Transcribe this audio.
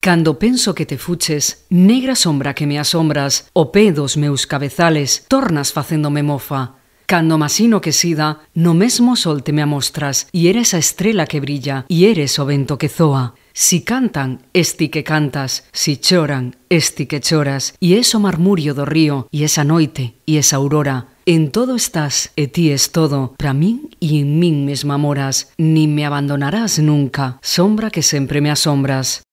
Cando penso que te fuches, negra sombra que me asombras, o pedos meus cabezales, tornas facéndome mofa. Cando masino que sida, no mesmo sol te me amostras, e eres a estrela que brilla, e eres o vento que zoa. Si cantan, esti que cantas, si choran, esti que choras, e es o marmurio do río, e esa noite, e esa aurora. En todo estás, e ti es todo, para min e en min mesma moras, ni me abandonarás nunca, sombra que sempre me asombras.